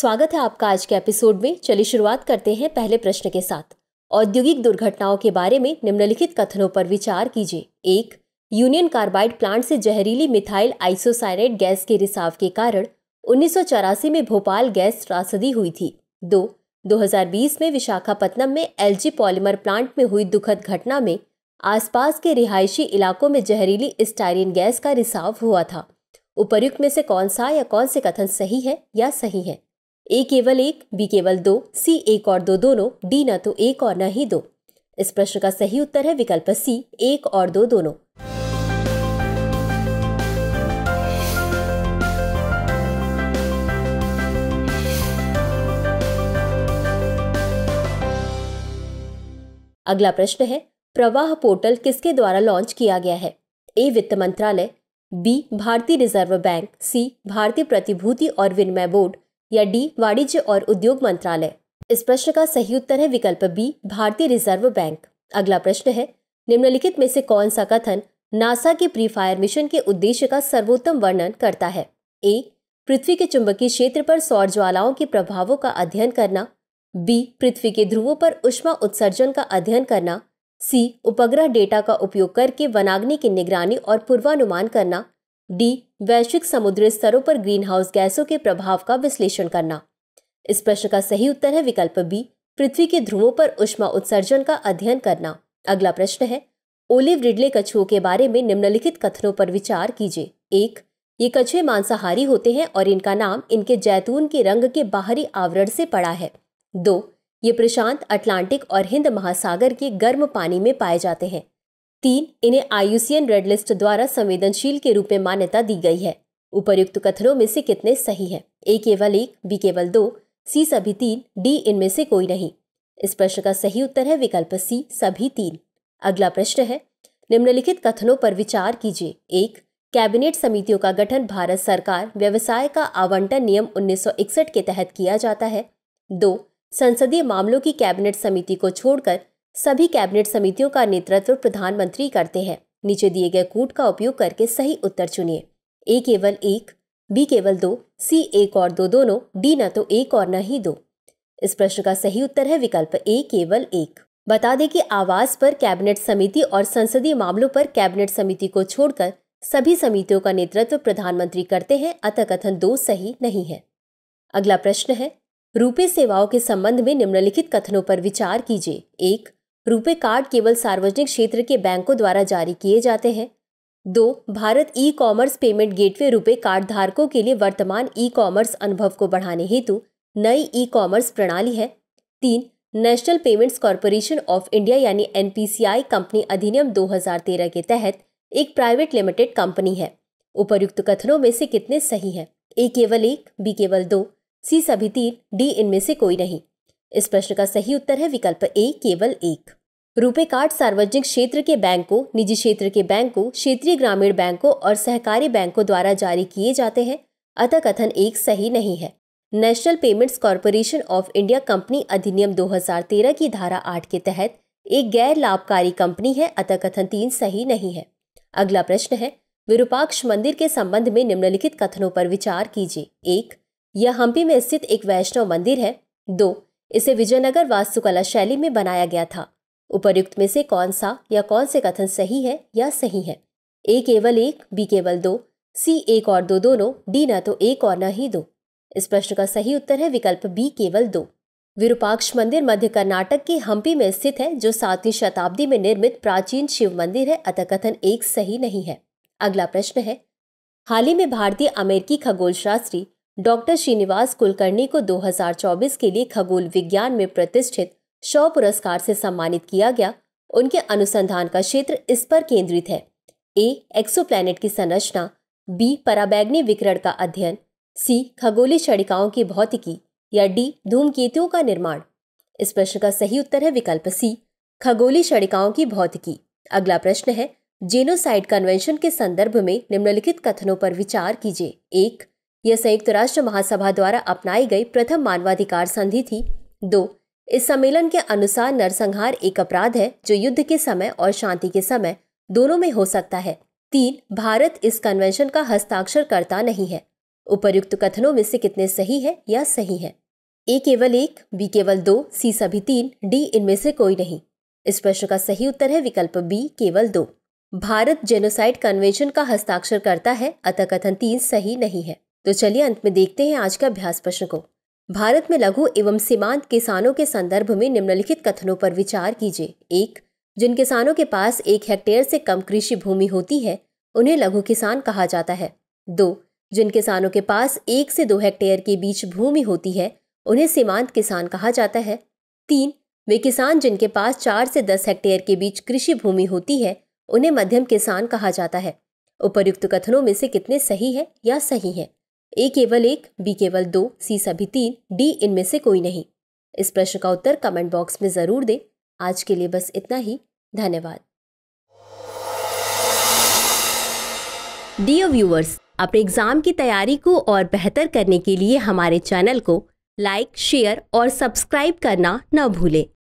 स्वागत है आपका आज के एपिसोड में चलिए शुरुआत करते हैं पहले प्रश्न के साथ औद्योगिक दुर्घटनाओं के बारे में निम्नलिखित कथनों पर विचार कीजिए एक यूनियन कार्बाइड प्लांट से जहरीली मिथाइल आइसोसाइनेट गैस के रिसाव के कारण उन्नीस में भोपाल गैस त्रासदी हुई थी दो 2020 में विशाखापत्तनम में एलजी पॉलीमर प्लांट में हुई दुखद घटना में आसपास के रिहायशी इलाकों में जहरीली स्टायरिन गैस का रिसाव हुआ था उपर्युक्त में से कौन सा या कौन से कथन सही है या सही है ए केवल एक बी केवल दो सी एक और दो दोनों डी न तो एक और न ही दो इस प्रश्न का सही उत्तर है विकल्प सी एक और दो दोनों अगला प्रश्न है प्रवाह पोर्टल किसके द्वारा लॉन्च किया गया है ए वित्त मंत्रालय बी भारतीय रिजर्व बैंक सी भारतीय प्रतिभूति और विनिमय बोर्ड या डी वाणिज्य और उद्योग मंत्रालय इस प्रश्न का सही उत्तर है विकल्प बी भारतीय रिजर्व बैंक अगला प्रश्न है निम्नलिखित में से कौन सा कथन नासा के प्री फायर मिशन के उद्देश्य का सर्वोत्तम वर्णन करता है ए पृथ्वी के चुंबकीय क्षेत्र पर सौर ज्वालाओं के प्रभावों का अध्ययन करना बी पृथ्वी के ध्रुवों पर उष्मा उत्सर्जन का अध्ययन करना सी उपग्रह डेटा का उपयोग करके वनाग्नि की निगरानी और पूर्वानुमान करना डी वैश्विक समुद्री स्तरों पर हाउस गैसों के प्रभाव का विश्लेषण करना इस प्रश्न का सही उत्तर है विकल्प बी पृथ्वी के ध्रुवों पर उष्मा उत्सर्जन का अध्ययन करना अगला प्रश्न है ओलिव रिडले कछुओं के बारे में निम्नलिखित कथनों पर विचार कीजिए एक ये कछुए मांसाहारी होते हैं और इनका नाम इनके जैतून के रंग के बाहरी आवरण से पड़ा है दो ये प्रशांत अटलांटिक और हिंद महासागर के गर्म पानी में पाए जाते हैं तीन इन्हें आयुसीएन रेड लिस्ट द्वारा संवेदनशील के रूप में मान्यता दी गई है उपर्युक्त कथनों में से कितने सही है ए केवल एक बी केवल दो सी सभी तीन डी इनमें से कोई नहीं इस प्रश्न का सही उत्तर है विकल्प सी सभी तीन अगला प्रश्न है निम्नलिखित कथनों पर विचार कीजिए एक कैबिनेट समितियों का गठन भारत सरकार व्यवसाय का आवंटन नियम 1961 के तहत किया जाता है दो संसदीय मामलों की कैबिनेट समिति को छोड़कर सभी कैबिनेट समितियों का नेतृत्व प्रधानमंत्री करते हैं नीचे दिए गए कूट का उपयोग करके सही उत्तर चुनिए ए केवल एक बी केवल दो सी एक और दो दोनों डी न तो एक और न ही दो इस प्रश्न का सही उत्तर है विकल्प ए केवल एक बता दें कि आवास पर कैबिनेट समिति और संसदीय मामलों पर कैबिनेट समिति को छोड़कर सभी समितियों का नेतृत्व प्रधानमंत्री करते हैं अतः कथन दो सही नहीं है अगला प्रश्न है रूपे सेवाओं के संबंध में निम्नलिखित कथनों पर विचार कीजिए एक रुपए कार्ड केवल सार्वजनिक क्षेत्र के बैंकों द्वारा जारी किए जाते हैं दो Bharat e commerce payment gateway रुपए कार्ड धारकों के लिए वर्तमान ई कॉमर्स अनुभव को बढ़ाने हेतु नई ई कॉमर्स प्रणाली है तीन national payments corporation of India यानी एन कंपनी अधिनियम 2013 के तहत एक प्राइवेट लिमिटेड कंपनी है उपर्युक्त कथनों में से कितने सही हैं ए केवल एक बी केवल दो सी सभी तीन डी इनमें से कोई नहीं इस प्रश्न का सही उत्तर है विकल्प ए केवल एक रुपे कार्ड सार्वजनिक क्षेत्र के बैंकों निजी क्षेत्र के बैंकों क्षेत्रीय ग्रामीण बैंकों और सहकारी बैंकों द्वारा जारी किए जाते हैं अतः कथन एक सही नहीं है national payments corporation of India company अधिनियम 2013 की धारा 8 के तहत एक गैर लाभकारी कंपनी है अतः कथन तीन सही नहीं है अगला प्रश्न है विरूपाक्ष मंदिर के संबंध में निम्नलिखित कथनों पर विचार कीजिए एक यह हम्पी में स्थित एक वैष्णव मंदिर है दो इसे विजयनगर वास्तुकला शैली में बनाया गया था उपर्युक्त में से कौन सा या कौन से कथन सही है या सही है ए केवल एक बी केवल दो सी एक और दो दोनों डी न तो एक और न ही दो इस प्रश्न का सही उत्तर है विकल्प बी केवल दो विरूपाक्ष मंदिर मध्य कर्नाटक के हम्पी में स्थित है जो सातवीं शताब्दी में निर्मित प्राचीन शिव मंदिर है अतः कथन एक सही नहीं है अगला प्रश्न है हाल ही में भारतीय अमेरिकी खगोल शास्त्री डॉक्टर श्रीनिवास कुलकर्णी को 2024 के लिए खगोल विज्ञान में प्रतिष्ठित शौ पुरस्कार से सम्मानित किया गया उनके अनुसंधान का क्षेत्र इस पर केंद्रित है ए एक्सोप्लैनेट की संरचना बी पराबैग्नी विकरण का अध्ययन सी खगोली क्षणिकाओं की भौतिकी या डी धूमकेतुओं का निर्माण इस प्रश्न का सही उत्तर है विकल्प सी खगोली क्षणिकाओं की भौतिकी अगला प्रश्न है जेनोसाइड कन्वेंशन के संदर्भ में निम्नलिखित कथनों पर विचार कीजिए एक यह संयुक्त राष्ट्र महासभा द्वारा अपनाई गई प्रथम मानवाधिकार संधि थी दो इस सम्मेलन के अनुसार नरसंहार एक अपराध है जो युद्ध के समय और शांति के समय दोनों में हो सकता है तीन भारत इस कन्वेंशन का हस्ताक्षर करता नहीं है उपर्युक्त कथनों में से कितने सही है या सही है ए केवल एक बी केवल दो सी सभी तीन डी इनमें से कोई नहीं इस प्रश्न का सही उत्तर है विकल्प बी केवल दो भारत जेनोसाइड कन्वेंशन का हस्ताक्षर करता है अतः कथन तीन सही नहीं है तो चलिए अंत में देखते हैं आज का अभ्यास प्रश्न को भारत में लघु एवं सीमांत किसानों के संदर्भ में निम्नलिखित कथनों पर विचार कीजिए एक जिन किसानों के पास एक हेक्टेयर से कम कृषि भूमि होती है उन्हें लघु किसान कहा जाता है दो जिन किसानों के पास एक से दो हेक्टेयर के बीच भूमि होती है उन्हें सीमांत किसान कहा जाता है तीन वे किसान जिनके पास चार से दस हेक्टेयर के बीच कृषि भूमि होती है उन्हें मध्यम किसान कहा जाता है उपर्युक्त कथनों में से कितने सही है या सही है ए केवल एक बी केवल दो सी सभी तीन डी इनमें से कोई नहीं इस प्रश्न का उत्तर कमेंट बॉक्स में ज़रूर दें आज के लिए बस इतना ही धन्यवाद डियर व्यूअर्स अपने एग्जाम की तैयारी को और बेहतर करने के लिए हमारे चैनल को लाइक शेयर और सब्सक्राइब करना न भूलें